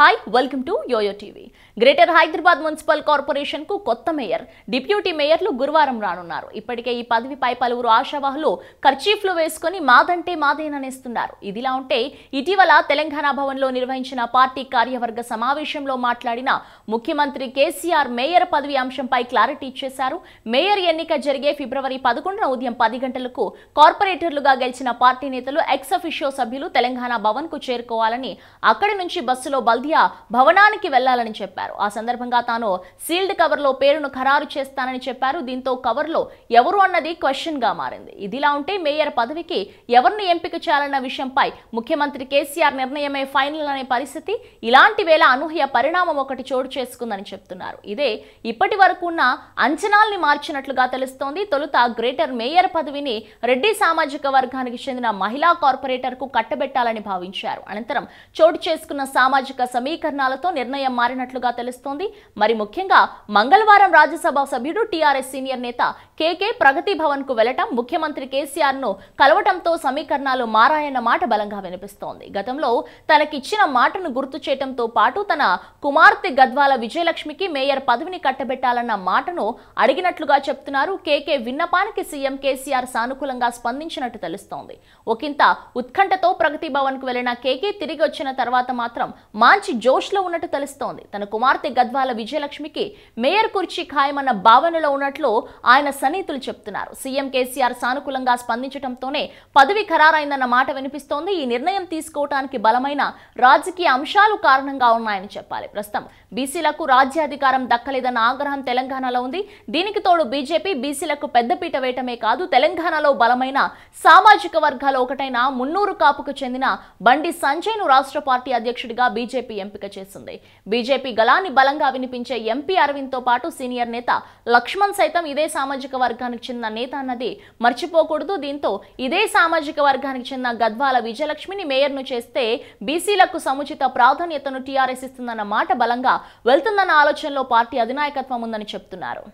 Hi, welcome to YoYo TV. Greater Hyderabad municipal corporation కు కొత్త mayor deputy మేయర్లు గురువారం రానున్నారు ఇప్పటికే ఈ పదవిపై పలువురు ఆశావాహులు ఖర్చీఫ్లు వేసుకుని మాదంటే మాదేననేస్తున్నారు ఇదిలా ఉంటే ఇటీవల తెలంగాణ భవన్లో నిర్వహించిన పార్టీ కార్యవర్గ సమావేశంలో మాట్లాడిన ముఖ్యమంత్రి కేసీఆర్ మేయర్ పదవి అంశంపై క్లారిటీ ఇచ్చేశారు మేయర్ ఎన్నిక జరిగే ఫిబ్రవరి పదకొండున ఉదయం పది గంటలకు కార్పొరేటర్లుగా గెలిచిన పార్టీ నేతలు ఎక్స్ అఫిషియో సభ్యులు తెలంగాణ భవన్ కు చేరుకోవాలని అక్కడి నుంచి బస్సులో బల్దియా భవనానికి వెళ్లాలని చెప్పారు చెప్పారు ఆ సందర్భంగా తాను సీల్డ్ కవర్లో పేరును ఖరారు చేస్తానని చెప్పారు దీంతో కవర్లో ఎవరు అన్నది క్వశ్చన్గా మారింది ఇదిలా ఉంటే మేయర్ పదవికి ఎవరిని ఎంపిక చేయాలన్న విషయంపై ముఖ్యమంత్రి కేసీఆర్ నిర్ణయమే ఫైనల్ అనే పరిస్థితి ఇలాంటి వేళ అనూహ్య పరిణామం ఒకటి చోటు చేసుకుందని చెప్తున్నారు ఇదే ఇప్పటి వరకు ఉన్న అంచనాల్ని మార్చినట్లుగా తెలుస్తోంది తొలుత గ్రేటర్ మేయర్ పదవిని రెడ్డి సామాజిక వర్గానికి చెందిన మహిళా కార్పొరేటర్కు కట్టబెట్టాలని భావించారు అనంతరం చోటు చేసుకున్న సామాజిక సమీకరణాలతో నిర్ణయం మారినట్లుగా ఉన్నట్లుగా తెలుస్తోంది మరి ముఖ్యంగా మంగళవారం రాజ్యసభ సభ్యుడు టీఆర్ఎస్ సీనియర్ నేత కేకే ప్రగతి భవన్ కు వెళ్లటం ముఖ్యమంత్రి కేసీఆర్ ను కలవటంతో సమీకరణాలు మారాయన్న మాట బలంగా వినిపిస్తోంది గతంలో తనకిచ్చిన మాటను గుర్తు చేయడంతో పాటు తన కుమార్తె గద్వాల విజయలక్ష్మికి మేయర్ పదవిని కట్టబెట్టాలన్న మాటను అడిగినట్లుగా చెప్తున్నారు కేకే విన్నపానికి సీఎం కేసీఆర్ సానుకూలంగా స్పందించినట్టు తెలుస్తోంది ఒకంత ఉత్కంఠతో ప్రగతి భవన్ కు వెళ్లిన కేకే తిరిగి వచ్చిన తర్వాత మాత్రం మంచి జోష్ లో ఉన్నట్టు తెలుస్తోంది తన కుమార్తె గద్వాల విజయలక్ష్మికి మేయర్ కుర్చీ ఖాయమన్న భావనలో ఉన్నట్లు ఆయన సన్నిహితులు చెప్తున్నారు సీఎం కేసీఆర్ సానుకూలంగా స్పందించడంతోనే పదవి ఖరారైందన్న మాట వినిపిస్తోంది ఈ నిర్ణయం తీసుకోవడానికి బలమైన రాజకీయ అంశాలు కారణంగా ఉన్నాయని చెప్పాలి ప్రస్తుతం బీసీలకు రాజ్యాధికారం దక్కలేదన్న ఆగ్రహం తెలంగాణలో ఉంది దీనికి తోడు బీజేపీ బీసీలకు పెద్దపీట వేయటమే కాదు తెలంగాణలో బలమైన సామాజిక వర్గాల ఒకటైన మున్నూరు కాపుకు చెందిన బండి ను రాష్ట్ర పార్టీ అధ్యక్షుడిగా బీజేపీ ఎంపిక చేసింది బీజేపీ గల బలాన్ని బలంగా వినిపించే ఎంపీ అరవింద్తో పాటు సీనియర్ నేత లక్ష్మణ్ సైతం ఇదే సామాజిక వర్గానికి చెందిన నేత అన్నది మర్చిపోకూడదు దీంతో ఇదే సామాజిక వర్గానికి చెందిన గద్వాల విజయలక్ష్మిని మేయర్ను చేస్తే బీసీలకు సముచిత ప్రాధాన్యతను టీఆర్ఎస్ ఇస్తుందన్న మాట బలంగా వెళ్తుందన్న ఆలోచనలో పార్టీ అధినాయకత్వం ఉందని చెప్తున్నారు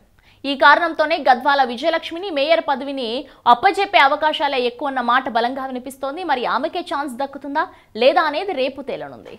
ఈ కారణంతోనే గద్వాల విజయలక్ష్మిని మేయర్ పదవిని అప్పజెప్పే అవకాశాలే ఎక్కువ మాట బలంగా వినిపిస్తోంది మరి ఆమెకే ఛాన్స్ దక్కుతుందా లేదా అనేది రేపు తేలనుంది